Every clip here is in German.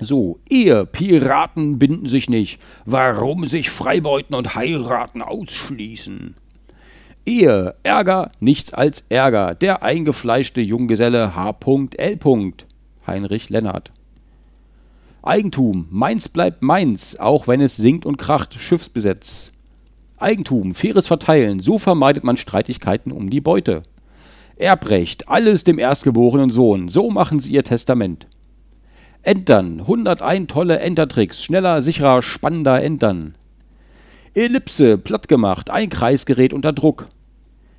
So, ihr Piraten binden sich nicht, warum sich Freibeuten und Heiraten ausschließen? Ihr Ärger, nichts als Ärger, der eingefleischte Junggeselle H.L. Heinrich Lennart. Eigentum, meins bleibt meins, auch wenn es singt und kracht, Schiffsbesetz. Eigentum, faires Verteilen, so vermeidet man Streitigkeiten um die Beute. Erbrecht, alles dem erstgeborenen Sohn, so machen sie ihr Testament. Entern. 101 tolle Enter-Tricks. Schneller, sicherer, spannender Entern. Ellipse, platt gemacht. Ein Kreisgerät unter Druck.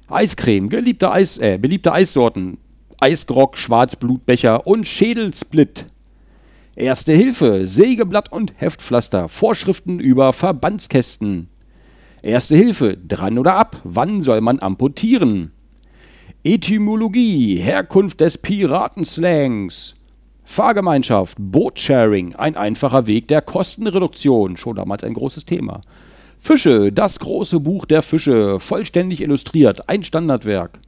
Eiscreme, geliebte Eis, äh, beliebte Eissorten. Eisgrog, Schwarzblutbecher und Schädelsplit. Erste Hilfe, Sägeblatt und Heftpflaster, Vorschriften über Verbandskästen. Erste Hilfe, dran oder ab, wann soll man amputieren? Etymologie, Herkunft des Piratenslangs. Fahrgemeinschaft, Bootsharing, ein einfacher Weg der Kostenreduktion, schon damals ein großes Thema. Fische, das große Buch der Fische, vollständig illustriert, ein Standardwerk.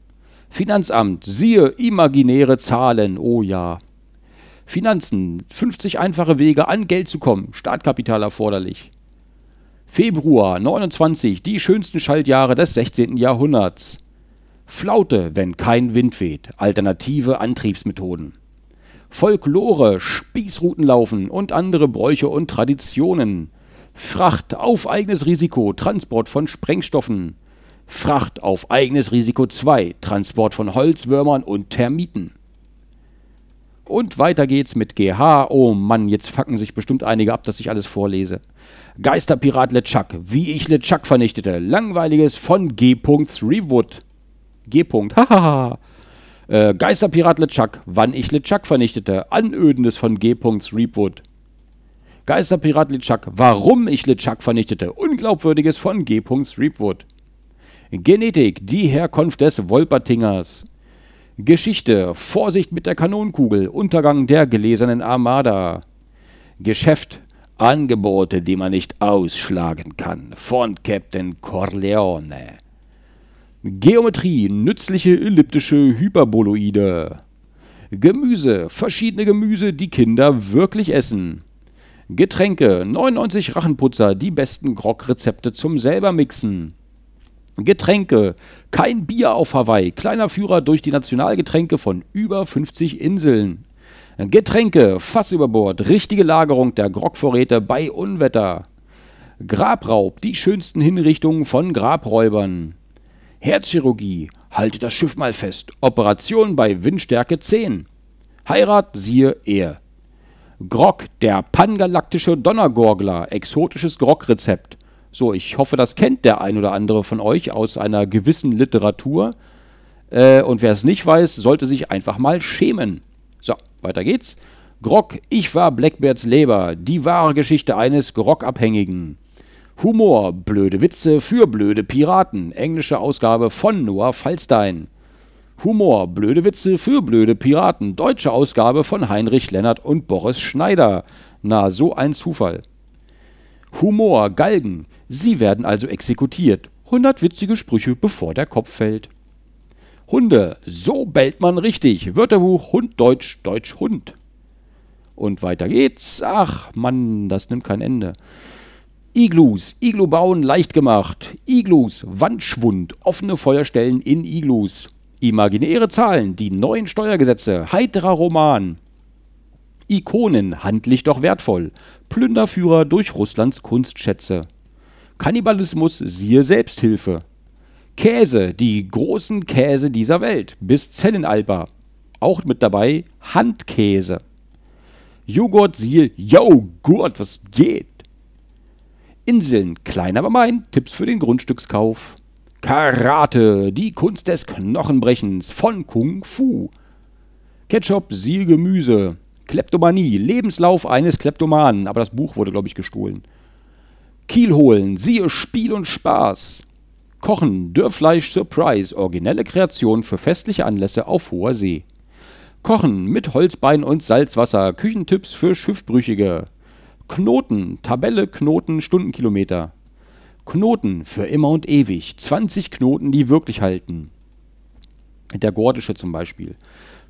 Finanzamt, siehe imaginäre Zahlen, oh ja. Finanzen, 50 einfache Wege an Geld zu kommen, Startkapital erforderlich. Februar 29, die schönsten Schaltjahre des 16. Jahrhunderts. Flaute, wenn kein Wind weht, alternative Antriebsmethoden. Folklore, Spießrutenlaufen und andere Bräuche und Traditionen. Fracht auf eigenes Risiko, Transport von Sprengstoffen. Fracht auf eigenes Risiko 2, Transport von Holzwürmern und Termiten. Und weiter geht's mit GH. Oh Mann, jetzt facken sich bestimmt einige ab, dass ich alles vorlese. Geisterpirat LeChuck, wie ich LeChuck vernichtete. Langweiliges von G.3wood. G. Hahaha. Äh, Geisterpirat LeChuck, wann ich LeChuck vernichtete. Anödendes von G. Reapwood. Geisterpirat LeChuck, warum ich LeChuck vernichtete. Unglaubwürdiges von G. Reapwood. Genetik, die Herkunft des Wolpertingers. Geschichte, Vorsicht mit der Kanonenkugel, Untergang der gläsernen Armada. Geschäft, Angebote, die man nicht ausschlagen kann, von Captain Corleone. Geometrie, nützliche elliptische Hyperboloide. Gemüse, verschiedene Gemüse, die Kinder wirklich essen. Getränke, 99 Rachenputzer, die besten Grog-Rezepte zum selbermixen. Getränke, kein Bier auf Hawaii, kleiner Führer durch die Nationalgetränke von über 50 Inseln. Getränke, Fass über Bord, richtige Lagerung der Grogvorräte bei Unwetter. Grabraub, die schönsten Hinrichtungen von Grabräubern. Herzchirurgie, halte das Schiff mal fest, Operation bei Windstärke 10. Heirat, siehe er. Grog, der pangalaktische Donnergorgler, exotisches Grog-Rezept. So, ich hoffe, das kennt der ein oder andere von euch aus einer gewissen Literatur. Äh, und wer es nicht weiß, sollte sich einfach mal schämen. So, weiter geht's. Grog, ich war Blackbeards Leber, die wahre Geschichte eines Grog-Abhängigen. Humor, blöde Witze für blöde Piraten. Englische Ausgabe von Noah Falstein. Humor, blöde Witze für blöde Piraten. Deutsche Ausgabe von Heinrich Lennart und Boris Schneider. Na, so ein Zufall. Humor, Galgen. Sie werden also exekutiert. 100 witzige Sprüche, bevor der Kopf fällt. Hunde, so bellt man richtig. Wörterbuch Hund Deutsch, Deutsch Hund. Und weiter geht's. Ach, Mann, das nimmt kein Ende. Iglus, Iglu bauen leicht gemacht. Iglus, Wandschwund, offene Feuerstellen in Iglus. Imaginäre Zahlen, die neuen Steuergesetze, heiterer Roman. Ikonen, handlich doch wertvoll. Plünderführer durch Russlands Kunstschätze. Kannibalismus, siehe Selbsthilfe. Käse, die großen Käse dieser Welt, bis Zellenalba. Auch mit dabei Handkäse. Joghurt, siehe Joghurt, was geht? Inseln, klein aber mein, Tipps für den Grundstückskauf. Karate, die Kunst des Knochenbrechens von Kung Fu. Ketchup, Gemüse. Kleptomanie, Lebenslauf eines Kleptomanen, aber das Buch wurde, glaube ich, gestohlen. Kiel holen, siehe Spiel und Spaß. Kochen, Dörrfleisch Surprise, originelle Kreation für festliche Anlässe auf hoher See. Kochen mit Holzbein und Salzwasser, Küchentipps für Schiffbrüchige. Knoten, Tabelle, Knoten, Stundenkilometer. Knoten für immer und ewig. 20 Knoten, die wirklich halten. Der gordische zum Beispiel.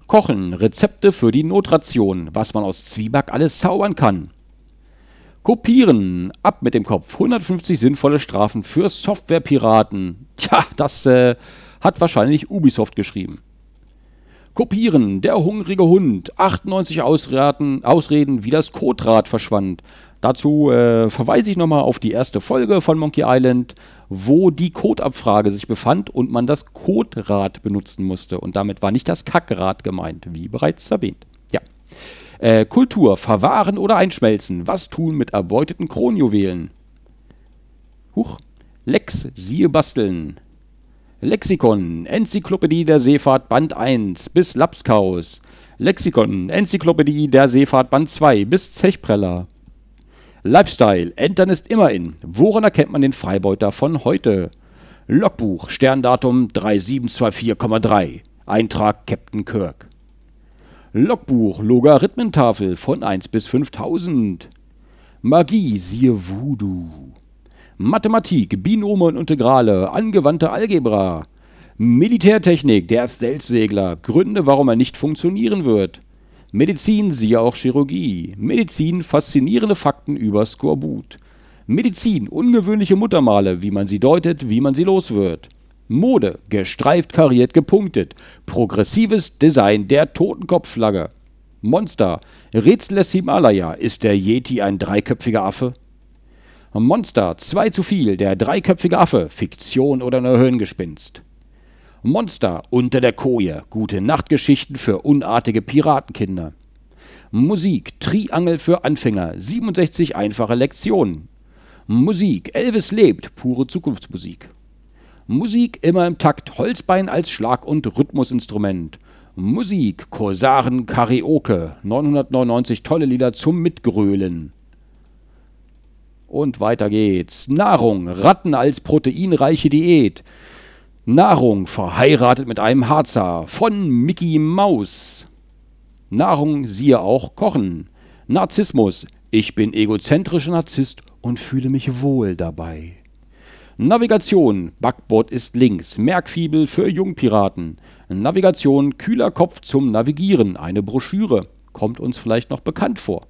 Kochen, Rezepte für die Notration, was man aus Zwieback alles zaubern kann. Kopieren, ab mit dem Kopf. 150 sinnvolle Strafen für Softwarepiraten. Tja, das äh, hat wahrscheinlich Ubisoft geschrieben. Kopieren, der hungrige Hund, 98 Ausraten, Ausreden, wie das Kotrad verschwand. Dazu äh, verweise ich nochmal auf die erste Folge von Monkey Island, wo die Kotabfrage sich befand und man das Kotrad benutzen musste. Und damit war nicht das Kackrad gemeint, wie bereits erwähnt. Ja. Äh, Kultur, verwahren oder einschmelzen. Was tun mit erbeuteten Kronjuwelen? Huch. Lex, siehe basteln. Lexikon, Enzyklopädie der Seefahrt Band 1 bis Lapskaus. Lexikon, Enzyklopädie der Seefahrt Band 2 bis Zechpreller. Lifestyle, Entern ist immer in. Woran erkennt man den Freibeuter von heute? Logbuch, Sterndatum 3724,3. Eintrag Captain Kirk. Logbuch, Logarithmentafel von 1 bis 5000. Magie, siehe Voodoo. Mathematik, Binome und Integrale, angewandte Algebra, Militärtechnik, der Stealth-Segler, Gründe, warum er nicht funktionieren wird. Medizin, siehe auch Chirurgie. Medizin, faszinierende Fakten über Skorbut. Medizin, ungewöhnliche Muttermale, wie man sie deutet, wie man sie los wird. Mode, gestreift, kariert, gepunktet. Progressives Design der Totenkopfflagge. Monster, Rätsel des Himalaya. Ist der Yeti ein dreiköpfiger Affe? Monster zwei zu viel, der dreiköpfige Affe, Fiktion oder nur Hirngespinst. Monster unter der Koje, gute Nachtgeschichten für unartige Piratenkinder. Musik Triangel für Anfänger, 67 einfache Lektionen. Musik Elvis lebt, pure Zukunftsmusik. Musik immer im Takt, Holzbein als Schlag- und Rhythmusinstrument. Musik Korsaren Karaoke, 999 tolle Lieder zum Mitgrölen. Und weiter geht's. Nahrung, Ratten als proteinreiche Diät. Nahrung, verheiratet mit einem Harzer. Von Mickey Maus. Nahrung, siehe auch Kochen. Narzissmus, ich bin egozentrischer Narzisst und fühle mich wohl dabei. Navigation, Backbord ist links, Merkfibel für Jungpiraten. Navigation, kühler Kopf zum Navigieren, eine Broschüre. Kommt uns vielleicht noch bekannt vor.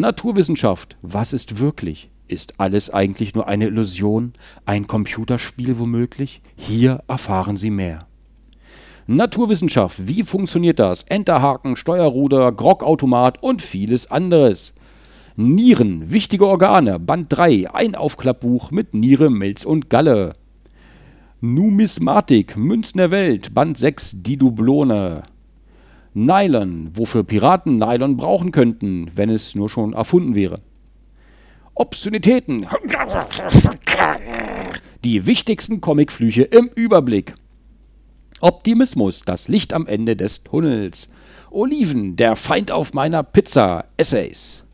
Naturwissenschaft, was ist wirklich? Ist alles eigentlich nur eine Illusion? Ein Computerspiel womöglich? Hier erfahren Sie mehr. Naturwissenschaft, wie funktioniert das? Enterhaken, Steuerruder, Grogautomat und vieles anderes. Nieren, wichtige Organe, Band 3, ein Aufklappbuch mit Niere, Milz und Galle. Numismatik, Münzen der Welt, Band 6, die Dublone. Nylon, wofür Piraten Nylon brauchen könnten, wenn es nur schon erfunden wäre. Obszönitäten. Die wichtigsten Comicflüche im Überblick. Optimismus, das Licht am Ende des Tunnels. Oliven, der Feind auf meiner Pizza. Essays.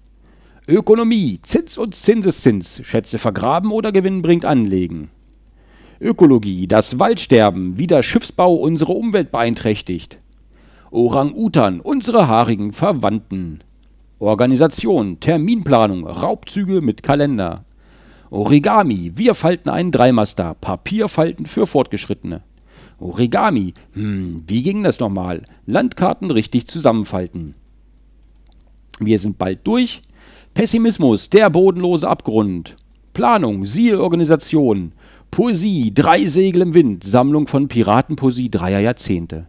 Ökonomie, Zins und Zinseszins, Schätze vergraben oder gewinnbringend anlegen. Ökologie, das Waldsterben, wie der Schiffsbau unsere Umwelt beeinträchtigt. Orang-Utan, unsere haarigen Verwandten. Organisation, Terminplanung, Raubzüge mit Kalender. Origami, wir falten einen Dreimaster, Papierfalten für Fortgeschrittene. Origami, hm, wie ging das nochmal? Landkarten richtig zusammenfalten. Wir sind bald durch. Pessimismus, der bodenlose Abgrund. Planung, siehe Organisation. Poesie, drei Segel im Wind, Sammlung von Piratenpoesie dreier Jahrzehnte.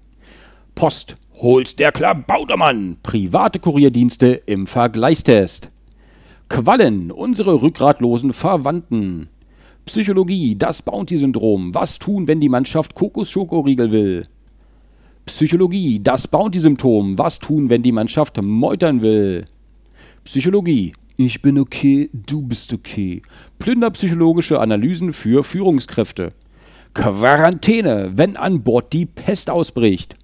Post, Hol's der Klabautermann! Private Kurierdienste im Vergleichstest. Quallen, unsere rückgratlosen Verwandten. Psychologie, das Bounty-Syndrom. Was tun, wenn die Mannschaft Kokos-Schokoriegel will? Psychologie, das Bounty-Symptom. Was tun, wenn die Mannschaft meutern will? Psychologie, ich bin okay, du bist okay. Plünderpsychologische Analysen für Führungskräfte. Quarantäne, wenn an Bord die Pest ausbricht.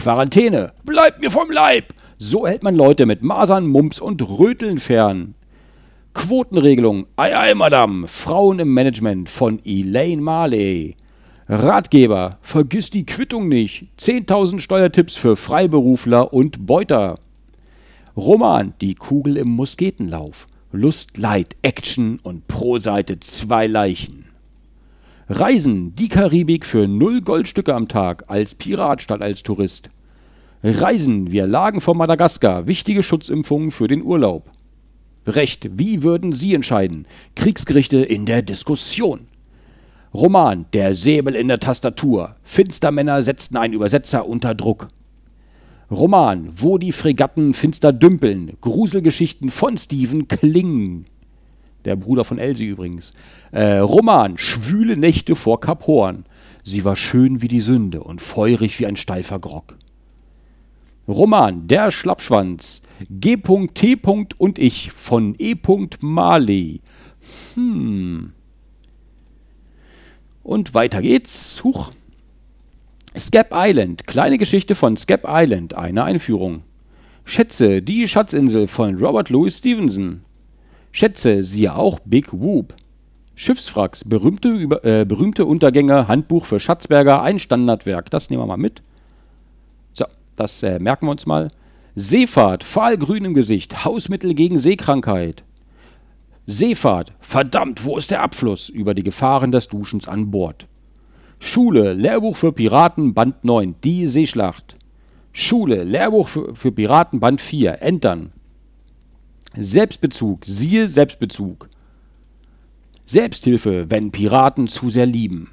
Quarantäne, bleib mir vom Leib! So hält man Leute mit Masern, Mumps und Röteln fern. Quotenregelung, ei ei, Madame, Frauen im Management von Elaine Marley. Ratgeber, vergiss die Quittung nicht. 10.000 Steuertipps für Freiberufler und Beuter. Roman, die Kugel im Musketenlauf. Lust, Leid, Action und pro Seite zwei Leichen. Reisen die Karibik für null Goldstücke am Tag, als Pirat statt als Tourist. Reisen, wir lagen vor Madagaskar, wichtige Schutzimpfungen für den Urlaub. Recht, wie würden Sie entscheiden? Kriegsgerichte in der Diskussion. Roman, der Säbel in der Tastatur. Finstermänner setzten einen Übersetzer unter Druck. Roman, wo die Fregatten finster dümpeln. Gruselgeschichten von Stephen Kling der Bruder von Elsie übrigens. Äh, Roman, schwüle Nächte vor Kap Horn. Sie war schön wie die Sünde und feurig wie ein steifer Grock. Roman, der Schlappschwanz, G.T. und ich von E. Marley. Hm. Und weiter geht's. Huch. Scap Island, kleine Geschichte von Scap Island, eine Einführung. Schätze, die Schatzinsel von Robert Louis Stevenson. Schätze, siehe auch Big Whoop. Schiffswracks, berühmte, über, äh, berühmte Untergänge, Handbuch für Schatzberger, ein Standardwerk. Das nehmen wir mal mit. So, das äh, merken wir uns mal. Seefahrt, fahlgrün im Gesicht, Hausmittel gegen Seekrankheit. Seefahrt, verdammt, wo ist der Abfluss? Über die Gefahren des Duschens an Bord. Schule, Lehrbuch für Piraten, Band 9, die Seeschlacht. Schule, Lehrbuch für, für Piraten, Band 4, Entern. Selbstbezug, siehe Selbstbezug. Selbsthilfe, wenn Piraten zu sehr lieben.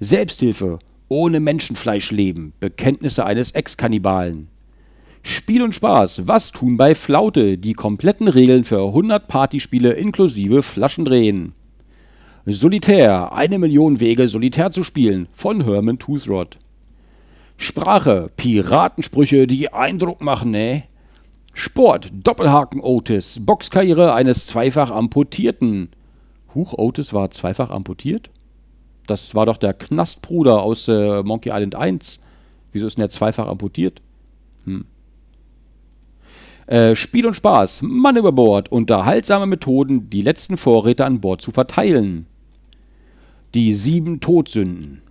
Selbsthilfe, ohne Menschenfleisch leben, Bekenntnisse eines Ex-Kannibalen. Spiel und Spaß, was tun bei Flaute, die kompletten Regeln für 100 Partyspiele inklusive Flaschendrehen. Solitär, eine Million Wege solitär zu spielen, von Herman Toothrot. Sprache, Piratensprüche, die Eindruck machen, ne? Sport, Doppelhaken Otis, Boxkarriere eines zweifach Amputierten. Huch, Otis war zweifach amputiert? Das war doch der Knastbruder aus äh, Monkey Island 1. Wieso ist denn der zweifach amputiert? Hm. Äh, Spiel und Spaß, Mann über Bord, unterhaltsame Methoden, die letzten Vorräte an Bord zu verteilen. Die sieben Todsünden.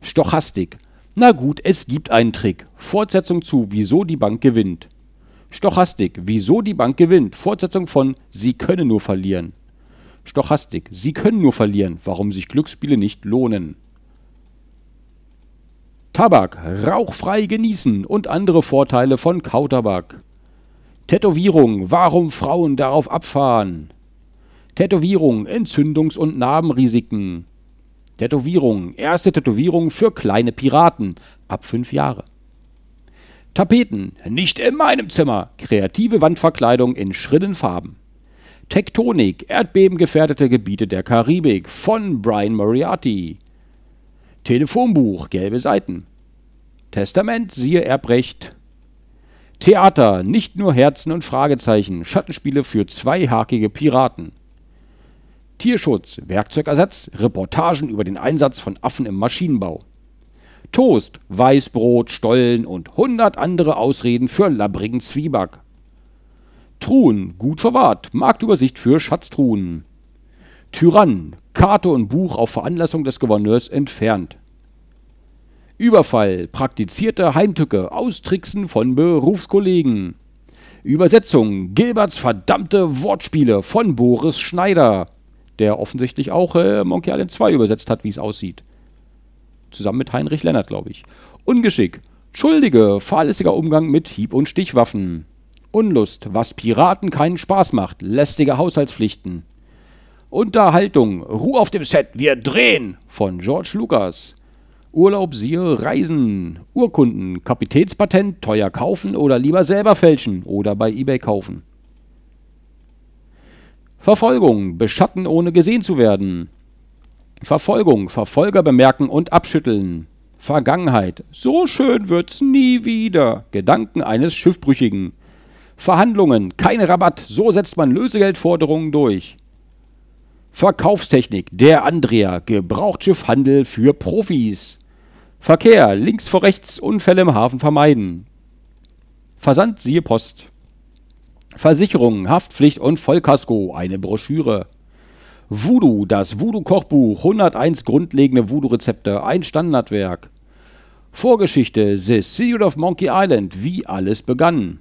Stochastik. Na gut, es gibt einen Trick. Fortsetzung zu, wieso die Bank gewinnt. Stochastik, wieso die Bank gewinnt. Fortsetzung von Sie können nur verlieren. Stochastik, Sie können nur verlieren, warum sich Glücksspiele nicht lohnen. Tabak, rauchfrei genießen und andere Vorteile von Kautabak. Tätowierung, warum Frauen darauf abfahren. Tätowierung, Entzündungs- und Narbenrisiken. Tätowierung, erste Tätowierung für kleine Piraten ab fünf Jahre. Tapeten, nicht in meinem Zimmer. Kreative Wandverkleidung in schrillen Farben. Tektonik, erdbebengefährdete Gebiete der Karibik von Brian Moriarty. Telefonbuch, gelbe Seiten. Testament, siehe Erbrecht. Theater, nicht nur Herzen und Fragezeichen, Schattenspiele für zweihakige Piraten. Tierschutz, Werkzeugersatz, Reportagen über den Einsatz von Affen im Maschinenbau. Toast, Weißbrot, Stollen und hundert andere Ausreden für labbrigen Zwieback. Truhen, gut verwahrt, Marktübersicht für Schatztruhen. Tyrann, Karte und Buch auf Veranlassung des Gouverneurs entfernt. Überfall, praktizierte Heimtücke, Austricksen von Berufskollegen. Übersetzung, Gilberts verdammte Wortspiele von Boris Schneider, der offensichtlich auch äh, Monkey Island 2 übersetzt hat, wie es aussieht zusammen mit Heinrich Lennart, glaube ich. Ungeschick, Schuldige, fahrlässiger Umgang mit Hieb- und Stichwaffen. Unlust, was Piraten keinen Spaß macht, lästige Haushaltspflichten. Unterhaltung, Ruhe auf dem Set, wir drehen von George Lucas. Urlaub, siehe Reisen, Urkunden, Kapitätspatent, teuer kaufen oder lieber selber fälschen oder bei eBay kaufen. Verfolgung, beschatten ohne gesehen zu werden. Verfolgung, Verfolger bemerken und abschütteln. Vergangenheit, so schön wird's nie wieder. Gedanken eines Schiffbrüchigen. Verhandlungen, kein Rabatt, so setzt man Lösegeldforderungen durch. Verkaufstechnik, der Andrea, Gebrauchtschiffhandel für Profis. Verkehr, links vor rechts, Unfälle im Hafen vermeiden. Versand siehe Post. Versicherung, Haftpflicht und Vollkasko, eine Broschüre. Voodoo, das Voodoo-Kochbuch, 101 grundlegende Voodoo-Rezepte, ein Standardwerk. Vorgeschichte, The Secret of Monkey Island, wie alles begann.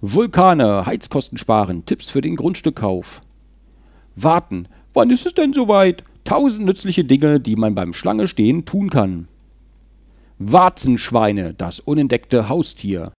Vulkane, Heizkosten sparen, Tipps für den Grundstückkauf. Warten, wann ist es denn soweit? Tausend nützliche Dinge, die man beim Schlange stehen tun kann. Warzenschweine, das unentdeckte Haustier.